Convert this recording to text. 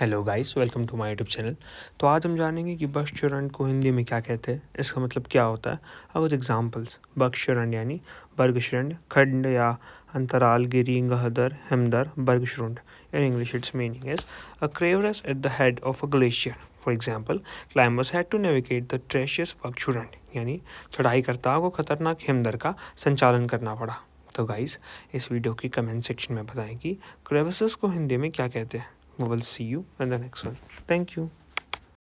hello guys welcome to my YouTube channel तो आज हम जानेंगे कि बक्स को हिंदी में क्या कहते हैं इसका मतलब क्या होता है अब कुछ एग्जांपल्स बक्स यानी बर्गशुरंड खंड या अंतराल गिरी गहदर हिमदर bergschrund in English its meaning is a crevasse at the head of a glacier for example climbers had to navigate the treacherous bergschrund यानी चढ़ाई करता को खतरनाक हिमदर का संचालन करना पड़ा तो गाइस इस वीडियो की कमेंट सेक्शन में बताएं कि क्रेवसेस को हिंदी में क्या कहते हैं we will see you in the next one thank you